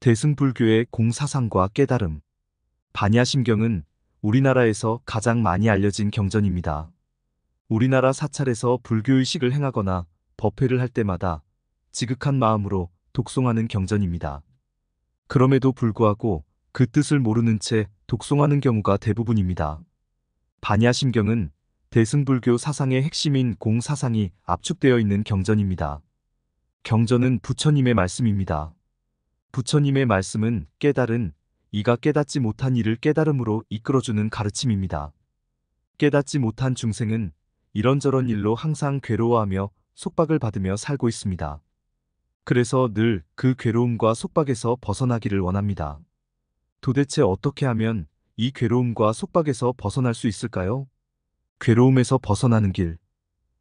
대승불교의 공사상과 깨달음 반야심경은 우리나라에서 가장 많이 알려진 경전입니다. 우리나라 사찰에서 불교의식을 행하거나 법회를 할 때마다 지극한 마음으로 독송하는 경전입니다. 그럼에도 불구하고 그 뜻을 모르는 채 독송하는 경우가 대부분입니다. 반야심경은 대승불교 사상의 핵심인 공사상이 압축되어 있는 경전입니다. 경전은 부처님의 말씀입니다. 부처님의 말씀은 깨달은 이가 깨닫지 못한 일을 깨달음으로 이끌어주는 가르침입니다. 깨닫지 못한 중생은 이런저런 일로 항상 괴로워하며 속박을 받으며 살고 있습니다. 그래서 늘 그 괴로움과 속박에서 벗어나기를 원합니다. 도대체 어떻게 하면 이 괴로움과 속박에서 벗어날 수 있을까요? 괴로움에서 벗어나는 길.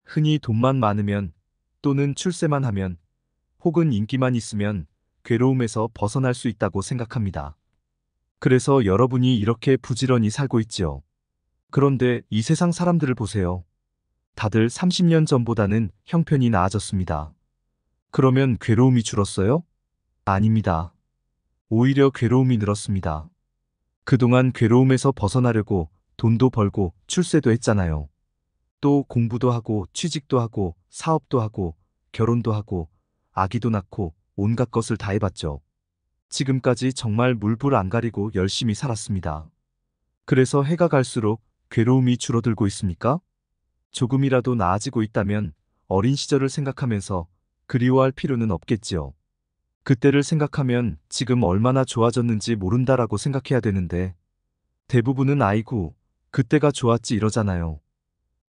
흔히 돈만 많으면 또는 출세만 하면 혹은 인기만 있으면 괴로움에서 벗어날 수 있다고 생각합니다. 그래서 여러분이 이렇게 부지런히 살고 있지요. 그런데 이 세상 사람들을 보세요. 다들 30년 전보다는 형편이 나아졌습니다. 그러면 괴로움이 줄었어요? 아닙니다. 오히려 괴로움이 늘었습니다. 그동안 괴로움에서 벗어나려고 돈도 벌고 출세도 했잖아요. 또 공부도 하고 취직도 하고 사업도 하고 결혼도 하고 아기도 낳고 온갖 것을 다 해봤죠. 지금까지 정말 물불 안 가리고 열심히 살았습니다. 그래서 해가 갈수록 괴로움이 줄어들고 있습니까? 조금이라도 나아지고 있다면 어린 시절을 생각하면서 그리워할 필요는 없겠지요. 그때를 생각하면 지금 얼마나 좋아졌는지 모른다라고 생각해야 되는데 대부분은 아이고 그때가 좋았지 이러잖아요.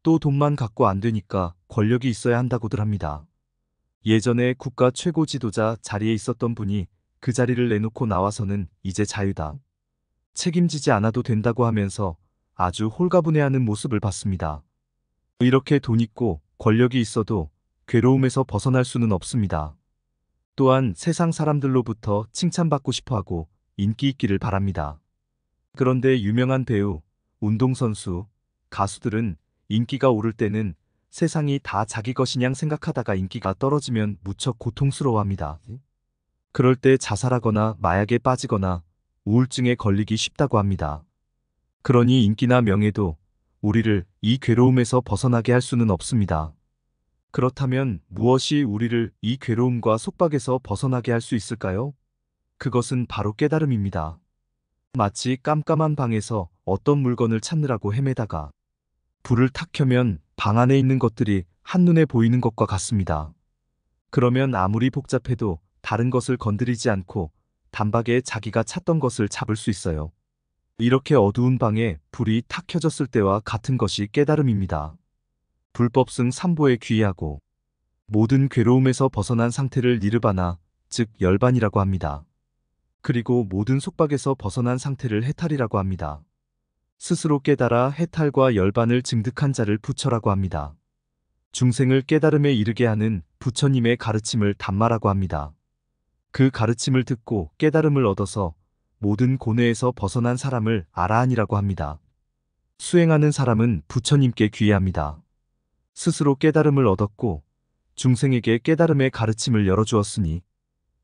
또 돈만 갖고 안 되니까 권력이 있어야 한다고들 합니다. 예전에 국가 최고 지도자 자리에 있었던 분이 그 자리를 내놓고 나와서는 이제 자유다. 책임지지 않아도 된다고 하면서 아주 홀가분해하는 모습을 봤습니다. 이렇게 돈 있고 권력이 있어도 괴로움에서 벗어날 수는 없습니다. 또한 세상 사람들로부터 칭찬받고 싶어하고 인기 있기를 바랍니다. 그런데 유명한 배우, 운동선수, 가수들은 인기가 오를 때는 세상이 다 자기 것이냐 생각하다가 인기가 떨어지면 무척 고통스러워합니다. 그럴 때 자살하거나 마약에 빠지거나 우울증에 걸리기 쉽다고 합니다. 그러니 인기나 명예도 우리를 이 괴로움에서 벗어나게 할 수는 없습니다. 그렇다면 무엇이 우리를 이 괴로움과 속박에서 벗어나게 할 수 있을까요? 그것은 바로 깨달음입니다. 마치 깜깜한 방에서 어떤 물건을 찾느라고 헤매다가 불을 탁 켜면 방 안에 있는 것들이 한눈에 보이는 것과 같습니다. 그러면 아무리 복잡해도 다른 것을 건드리지 않고 단박에 자기가 찾던 것을 잡을 수 있어요. 이렇게 어두운 방에 불이 탁 켜졌을 때와 같은 것이 깨달음입니다. 불법승 삼보에 귀의하고 모든 괴로움에서 벗어난 상태를 니르바나, 즉 열반이라고 합니다. 그리고 모든 속박에서 벗어난 상태를 해탈이라고 합니다. 스스로 깨달아 해탈과 열반을 증득한 자를 부처라고 합니다. 중생을 깨달음에 이르게 하는 부처님의 가르침을 단마라고 합니다. 그 가르침을 듣고 깨달음을 얻어서 모든 고뇌에서 벗어난 사람을 아라한이라고 합니다. 수행하는 사람은 부처님께 귀의합니다. 스스로 깨달음을 얻었고 중생에게 깨달음의 가르침을 열어주었으니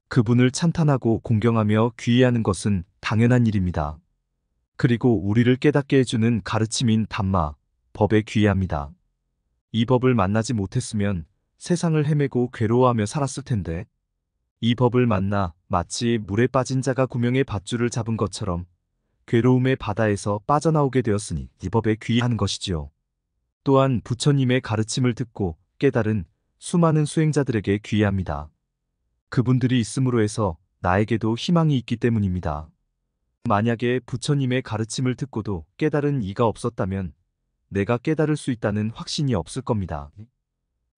그분을 찬탄하고 공경하며 귀의하는 것은 당연한 일입니다. 그리고 우리를 깨닫게 해주는 가르침인 담마, 법에 귀의합니다. 이 법을 만나지 못했으면 세상을 헤매고 괴로워하며 살았을 텐데 이 법을 만나 마치 물에 빠진 자가 구명의 밧줄을 잡은 것처럼 괴로움의 바다에서 빠져나오게 되었으니 이 법에 귀의하는 것이지요. 또한 부처님의 가르침을 듣고 깨달은 수많은 수행자들에게 귀의합니다. 그분들이 있음으로 해서 나에게도 희망이 있기 때문입니다. 만약에 부처님의 가르침을 듣고도 깨달은 이가 없었다면 내가 깨달을 수 있다는 확신이 없을 겁니다.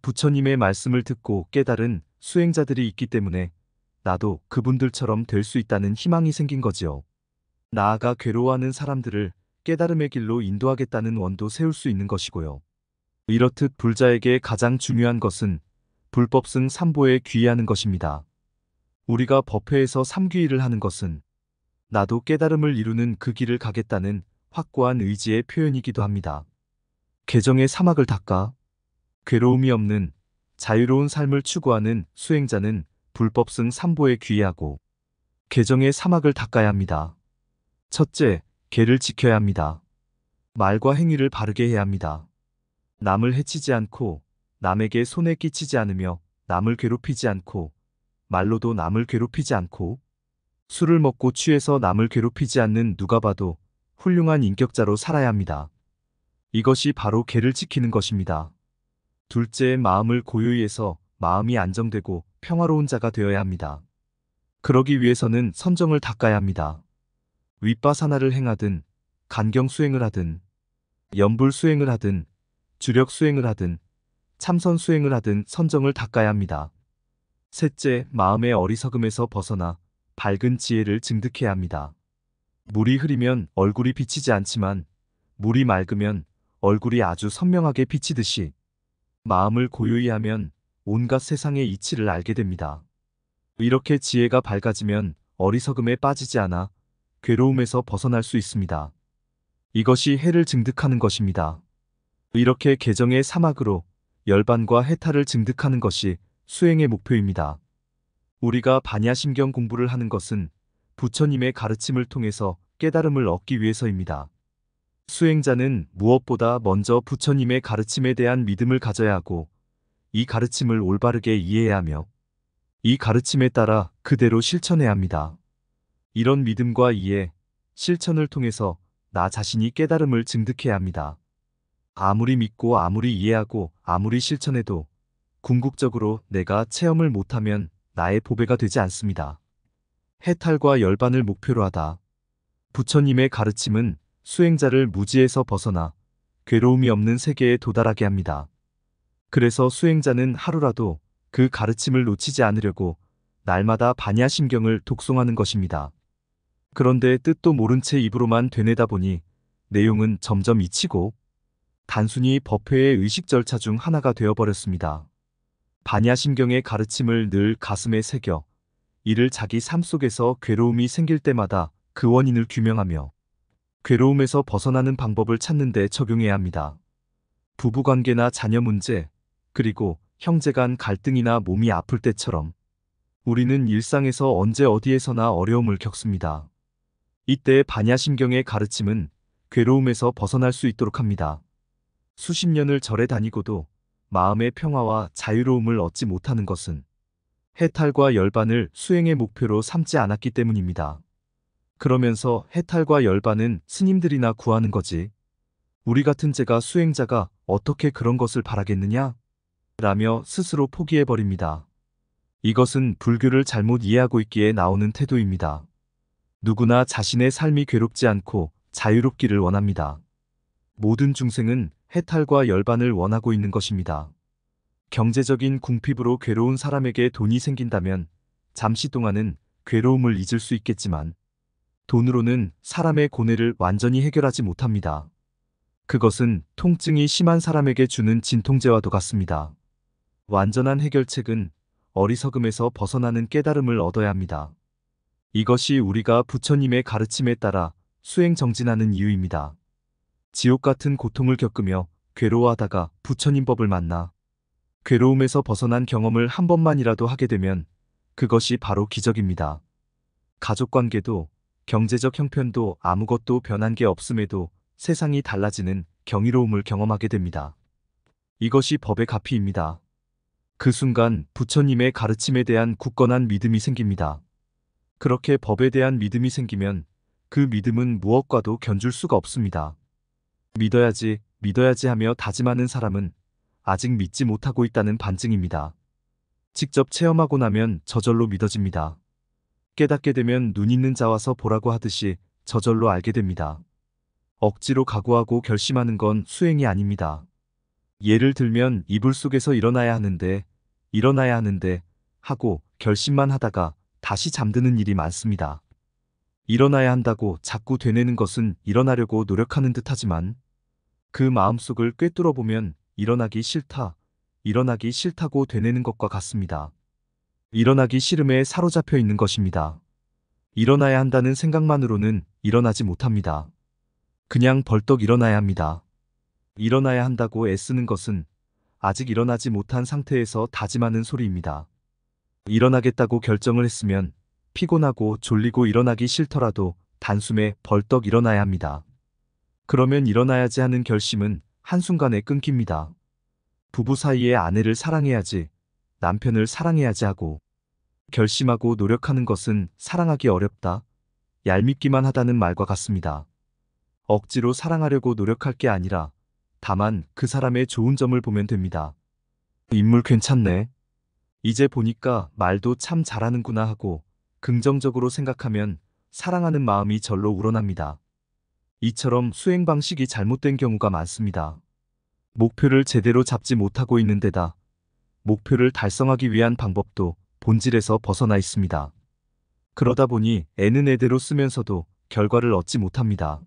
부처님의 말씀을 듣고 깨달은 수행자들이 있기 때문에 나도 그분들처럼 될 수 있다는 희망이 생긴 거지요. 나아가 괴로워하는 사람들을 깨달음의 길로 인도하겠다는 원도 세울 수 있는 것이고요. 이렇듯 불자에게 가장 중요한 것은 불법승 삼보에 귀의하는 것입니다. 우리가 법회에서 삼귀의를 하는 것은 나도 깨달음을 이루는 그 길을 가겠다는 확고한 의지의 표현이기도 합니다. 개정의 사막을 닦아 괴로움이 없는 자유로운 삶을 추구하는 수행자는 불법승 삼보에 귀의하고 개정의 사막을 닦아야 합니다. 첫째, 개를 지켜야 합니다. 말과 행위를 바르게 해야 합니다. 남을 해치지 않고 남에게 손에 끼치지 않으며 남을 괴롭히지 않고 말로도 남을 괴롭히지 않고 술을 먹고 취해서 남을 괴롭히지 않는 누가 봐도 훌륭한 인격자로 살아야 합니다. 이것이 바로 개를 지키는 것입니다. 둘째, 마음을 고요히해서 마음이 안정되고 평화로운 자가 되어야 합니다. 그러기 위해서는 선정을 닦아야 합니다. 윗바사나를 행하든 간경 수행을 하든 연불 수행을 하든 주력 수행을 하든 참선 수행을 하든 선정을 닦아야 합니다. 셋째, 마음의 어리석음에서 벗어나 밝은 지혜를 증득해야 합니다. 물이 흐리면 얼굴이 비치지 않지만 물이 맑으면 얼굴이 아주 선명하게 비치듯이 마음을 고요히 하면 온갖 세상의 이치를 알게 됩니다. 이렇게 지혜가 밝아지면 어리석음에 빠지지 않아 괴로움에서 벗어날 수 있습니다. 이것이 해를 증득하는 것입니다. 이렇게 개정의 사막으로 열반과 해탈을 증득하는 것이 수행의 목표입니다. 우리가 반야심경 공부를 하는 것은 부처님의 가르침을 통해서 깨달음을 얻기 위해서입니다. 수행자는 무엇보다 먼저 부처님의 가르침에 대한 믿음을 가져야 하고 이 가르침을 올바르게 이해해야 하며 이 가르침에 따라 그대로 실천해야 합니다. 이런 믿음과 이해, 실천을 통해서 나 자신이 깨달음을 증득해야 합니다. 아무리 믿고 아무리 이해하고 아무리 실천해도 궁극적으로 내가 체험을 못하면 나의 보배가 되지 않습니다. 해탈과 열반을 목표로 하다. 부처님의 가르침은 수행자를 무지에서 벗어나 괴로움이 없는 세계에 도달하게 합니다. 그래서 수행자는 하루라도 그 가르침을 놓치지 않으려고 날마다 반야심경을 독송하는 것입니다. 그런데 뜻도 모른 채 입으로만 되뇌다 보니 내용은 점점 잊히고 단순히 법회의 의식 절차 중 하나가 되어버렸습니다. 반야심경의 가르침을 늘 가슴에 새겨 이를 자기 삶 속에서 괴로움이 생길 때마다 그 원인을 규명하며 괴로움에서 벗어나는 방법을 찾는 데 적용해야 합니다. 부부관계나 자녀 문제, 그리고 형제 간 갈등이나 몸이 아플 때처럼 우리는 일상에서 언제 어디에서나 어려움을 겪습니다. 이때 반야심경의 가르침은 괴로움에서 벗어날 수 있도록 합니다. 수십 년을 절에 다니고도 마음의 평화와 자유로움을 얻지 못하는 것은 해탈과 열반을 수행의 목표로 삼지 않았기 때문입니다. 그러면서 해탈과 열반은 스님들이나 구하는 거지. 우리 같은 제가 수행자가 어떻게 그런 것을 바라겠느냐? 라며 스스로 포기해버립니다. 이것은 불교를 잘못 이해하고 있기에 나오는 태도입니다. 누구나 자신의 삶이 괴롭지 않고 자유롭기를 원합니다. 모든 중생은 해탈과 열반을 원하고 있는 것입니다. 경제적인 궁핍으로 괴로운 사람에게 돈이 생긴다면 잠시 동안은 괴로움을 잊을 수 있겠지만 돈으로는 사람의 고뇌를 완전히 해결하지 못합니다. 그것은 통증이 심한 사람에게 주는 진통제와도 같습니다. 완전한 해결책은 어리석음에서 벗어나는 깨달음을 얻어야 합니다. 이것이 우리가 부처님의 가르침에 따라 수행정진하는 이유입니다. 지옥 같은 고통을 겪으며 괴로워하다가 부처님 법을 만나 괴로움에서 벗어난 경험을 한 번만이라도 하게 되면 그것이 바로 기적입니다. 가족 관계도 경제적 형편도 아무것도 변한 게 없음에도 세상이 달라지는 경이로움을 경험하게 됩니다. 이것이 법의 가피입니다. 그 순간 부처님의 가르침에 대한 굳건한 믿음이 생깁니다. 그렇게 법에 대한 믿음이 생기면 그 믿음은 무엇과도 견줄 수가 없습니다. 믿어야지, 믿어야지 하며 다짐하는 사람은 아직 믿지 못하고 있다는 반증입니다. 직접 체험하고 나면 저절로 믿어집니다. 깨닫게 되면 눈 있는 자와서 보라고 하듯이 저절로 알게 됩니다. 억지로 각오하고 결심하는 건 수행이 아닙니다. 예를 들면 이불 속에서 일어나야 하는데, 일어나야 하는데 하고 결심만 하다가 다시 잠드는 일이 많습니다. 일어나야 한다고 자꾸 되뇌는 것은 일어나려고 노력하는 듯하지만 그 마음속을 꿰뚫어 보면 일어나기 싫다, 일어나기 싫다고 되뇌는 것과 같습니다. 일어나기 싫음에 사로잡혀 있는 것입니다. 일어나야 한다는 생각만으로는 일어나지 못합니다. 그냥 벌떡 일어나야 합니다. 일어나야 한다고 애쓰는 것은 아직 일어나지 못한 상태에서 다짐하는 소리입니다. 일어나겠다고 결정을 했으면 피곤하고 졸리고 일어나기 싫더라도 단숨에 벌떡 일어나야 합니다. 그러면 일어나야지 하는 결심은 한순간에 끊깁니다. 부부 사이에 아내를 사랑해야지, 남편을 사랑해야지 하고 결심하고 노력하는 것은 사랑하기 어렵다, 얄밉기만 하다는 말과 같습니다. 억지로 사랑하려고 노력할 게 아니라 다만 그 사람의 좋은 점을 보면 됩니다. 인물 괜찮네. 이제 보니까 말도 참 잘하는구나 하고 긍정적으로 생각하면 사랑하는 마음이 절로 우러납니다. 이처럼 수행 방식이 잘못된 경우가 많습니다. 목표를 제대로 잡지 못하고 있는 데다 목표를 달성하기 위한 방법도 본질에서 벗어나 있습니다. 그러다 보니 애는 애대로 쓰면서도 결과를 얻지 못합니다.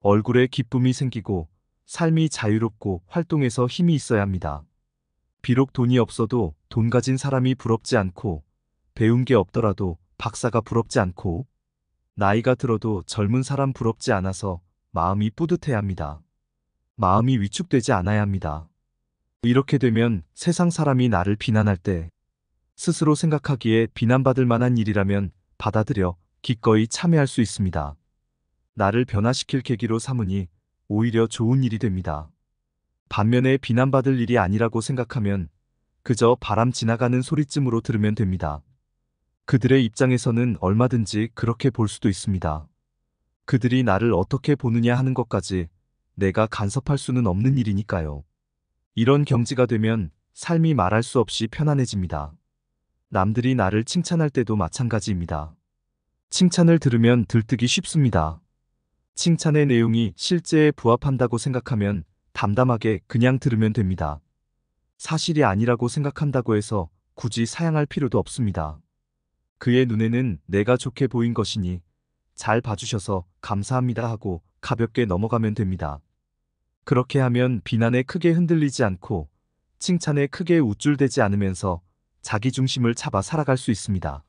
얼굴에 기쁨이 생기고 삶이 자유롭고 활동에서 힘이 있어야 합니다. 비록 돈이 없어도 돈 가진 사람이 부럽지 않고 배운 게 없더라도 박사가 부럽지 않고 나이가 들어도 젊은 사람 부럽지 않아서 마음이 뿌듯해야 합니다. 마음이 위축되지 않아야 합니다. 이렇게 되면 세상 사람이 나를 비난할 때 스스로 생각하기에 비난받을 만한 일이라면 받아들여 기꺼이 참여할 수 있습니다. 나를 변화시킬 계기로 삼으니 오히려 좋은 일이 됩니다. 반면에 비난받을 일이 아니라고 생각하면 그저 바람 지나가는 소리쯤으로 들으면 됩니다. 그들의 입장에서는 얼마든지 그렇게 볼 수도 있습니다. 그들이 나를 어떻게 보느냐 하는 것까지 내가 간섭할 수는 없는 일이니까요. 이런 경지가 되면 삶이 말할 수 없이 편안해집니다. 남들이 나를 칭찬할 때도 마찬가지입니다. 칭찬을 들으면 들뜨기 쉽습니다. 칭찬의 내용이 실제에 부합한다고 생각하면 담담하게 그냥 들으면 됩니다. 사실이 아니라고 생각한다고 해서 굳이 사양할 필요도 없습니다. 그의 눈에는 내가 좋게 보인 것이니 잘 봐주셔서 감사합니다 하고 가볍게 넘어가면 됩니다. 그렇게 하면 비난에 크게 흔들리지 않고 칭찬에 크게 우쭐대지 않으면서 자기 중심을 잡아 살아갈 수 있습니다.